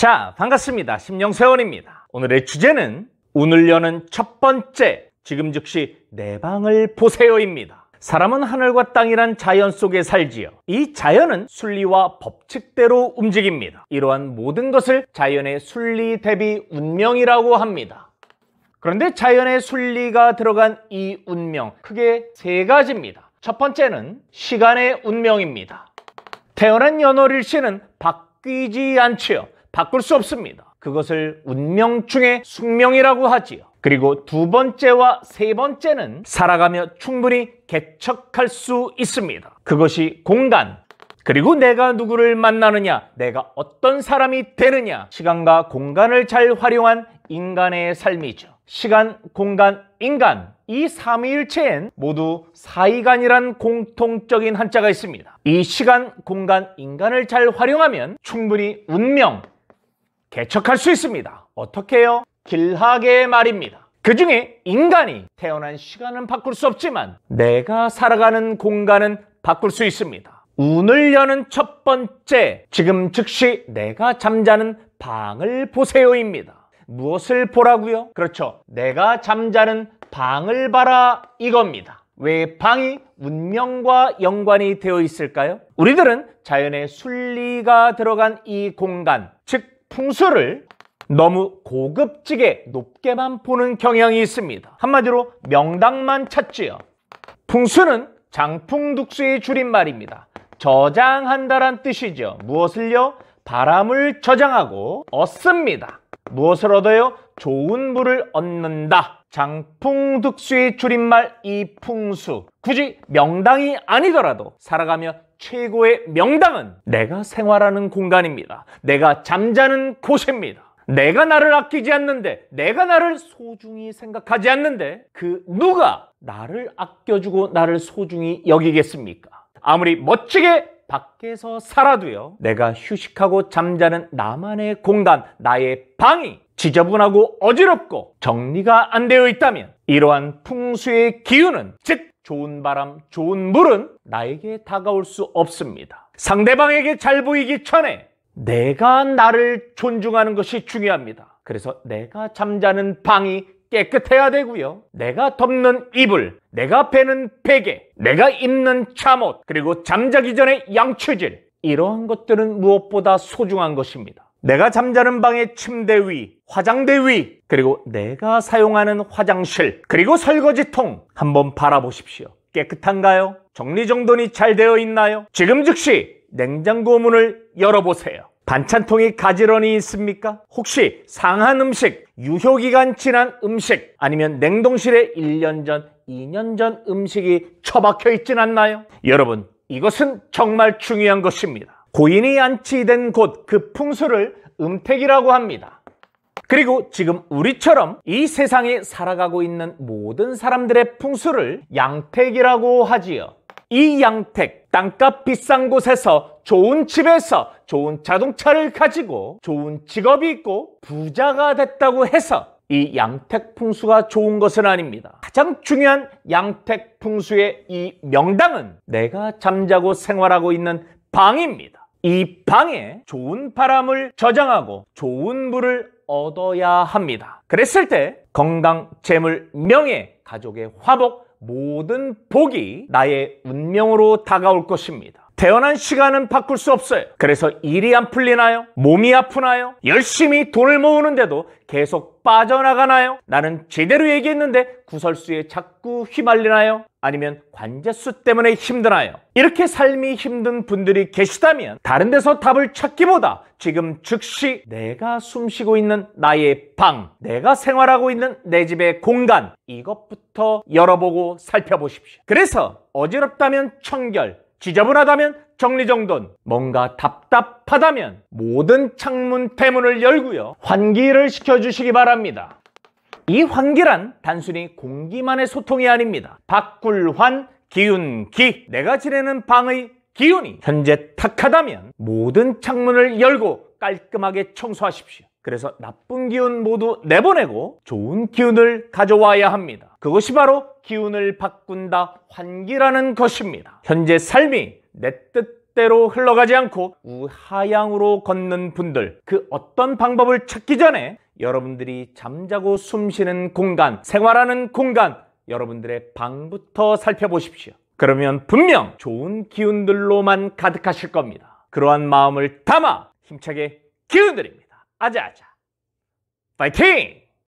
자, 반갑습니다. 심령세원입니다. 오늘의 주제는 운을 여는 첫 번째, 지금 즉시 내 방을 보세요입니다. 사람은 하늘과 땅이란 자연 속에 살지요. 이 자연은 순리와 법칙대로 움직입니다. 이러한 모든 것을 자연의 순리 대비 운명이라고 합니다. 그런데 자연의 순리가 들어간 이 운명, 크게 세 가지입니다. 첫 번째는 시간의 운명입니다. 태어난 연월일시는 바뀌지 않지요. 바꿀 수 없습니다. 그것을 운명 중의 숙명이라고 하지요. 그리고 두 번째와 세 번째는 살아가며 충분히 개척할 수 있습니다. 그것이 공간, 그리고 내가 누구를 만나느냐, 내가 어떤 사람이 되느냐, 시간과 공간을 잘 활용한 인간의 삶이죠. 시간, 공간, 인간. 이 삼위일체엔 모두 사이간이란 공통적인 한자가 있습니다. 이 시간, 공간, 인간을 잘 활용하면 충분히 운명, 개척할 수 있습니다. 어떻게요? 길하게 말입니다. 그 중에 인간이 태어난 시간은 바꿀 수 없지만 내가 살아가는 공간은 바꿀 수 있습니다. 운을 여는 첫 번째, 지금 즉시 내가 잠자는 방을 보세요입니다. 무엇을 보라고요? 그렇죠. 내가 잠자는 방을 봐라 이겁니다. 왜 방이 운명과 연관이 되어 있을까요? 우리들은 자연의 순리가 들어간 이 공간, 즉 풍수를 너무 고급지게 높게만 보는 경향이 있습니다. 한마디로 명당만 찾지요. 풍수는 장풍둑수의 줄임말입니다. 저장한다란 뜻이죠. 무엇을요? 바람을 저장하고 얻습니다. 무엇을 얻어요? 좋은 물을 얻는다. 장풍득수의 줄임말 이풍수. 굳이 명당이 아니더라도 살아가며 최고의 명당은 내가 생활하는 공간입니다. 내가 잠자는 곳입니다. 내가 나를 아끼지 않는데, 내가 나를 소중히 생각하지 않는데, 그 누가 나를 아껴주고 나를 소중히 여기겠습니까? 아무리 멋지게 밖에서 살아도요, 내가 휴식하고 잠자는 나만의 공간, 나의 방이 지저분하고 어지럽고 정리가 안 되어 있다면, 이러한 풍수의 기운은 즉 좋은 바람, 좋은 물은 나에게 다가올 수 없습니다. 상대방에게 잘 보이기 전에 내가 나를 존중하는 것이 중요합니다. 그래서 내가 잠자는 방이 깨끗해야 되고요. 내가 덮는 이불, 내가 베는 베개, 내가 입는 잠옷, 그리고 잠자기 전에 양치질 이러한 것들은 무엇보다 소중한 것입니다. 내가 잠자는 방의 침대 위, 화장대위, 그리고 내가 사용하는 화장실, 그리고 설거지통 한번 바라보십시오. 깨끗한가요? 정리정돈이 잘 되어 있나요? 지금 즉시 냉장고 문을 열어보세요. 반찬통이 가지런히 있습니까? 혹시 상한 음식, 유효기간 지난 음식, 아니면 냉동실에 1년 전, 2년 전 음식이 처박혀 있진 않나요? 여러분, 이것은 정말 중요한 것입니다. 고인이 안치된 곳, 그 풍수를 음택이라고 합니다. 그리고 지금 우리처럼 이 세상에 살아가고 있는 모든 사람들의 풍수를 양택이라고 하지요. 이 양택, 땅값 비싼 곳에서 좋은 집에서 좋은 자동차를 가지고 좋은 직업이 있고 부자가 됐다고 해서 이 양택 풍수가 좋은 것은 아닙니다. 가장 중요한 양택 풍수의 이 명당은 내가 잠자고 생활하고 있는 방입니다. 이 방에 좋은 바람을 저장하고 좋은 물을 얻어야 합니다. 그랬을 때 건강, 재물, 명예, 가족의 화복, 모든 복이 나의 운명으로 다가올 것입니다. 태어난 시간은 바꿀 수 없어요. 그래서 일이 안 풀리나요? 몸이 아프나요? 열심히 돈을 모으는데도 계속 빠져나가나요? 나는 제대로 얘기했는데 구설수에 자꾸 휘말리나요? 아니면 관제수 때문에 힘드나요? 이렇게 삶이 힘든 분들이 계시다면 다른 데서 답을 찾기보다 지금 즉시 내가 숨쉬고 있는 나의 방, 내가 생활하고 있는 내 집의 공간 이것부터 열어보고 살펴보십시오. 그래서 어지럽다면 청결, 지저분하다면 정리정돈, 뭔가 답답하다면 모든 창문 대문을 열고요. 환기를 시켜주시기 바랍니다. 이 환기란 단순히 공기만의 소통이 아닙니다. 바꿀환, 기운기, 내가 지내는 방의 기운이 현재 탁하다면 모든 창문을 열고 깔끔하게 청소하십시오. 그래서 나쁜 기운 모두 내보내고 좋은 기운을 가져와야 합니다. 그것이 바로 기운을 바꾼다 환기라는 것입니다. 현재 삶이 내 뜻대로 흘러가지 않고 우하향으로 걷는 분들 그 어떤 방법을 찾기 전에 여러분들이 잠자고 숨쉬는 공간, 생활하는 공간 여러분들의 방부터 살펴보십시오. 그러면 분명 좋은 기운들로만 가득하실 겁니다. 그러한 마음을 담아 힘차게 기운드립니다. 아자아자 파이팅!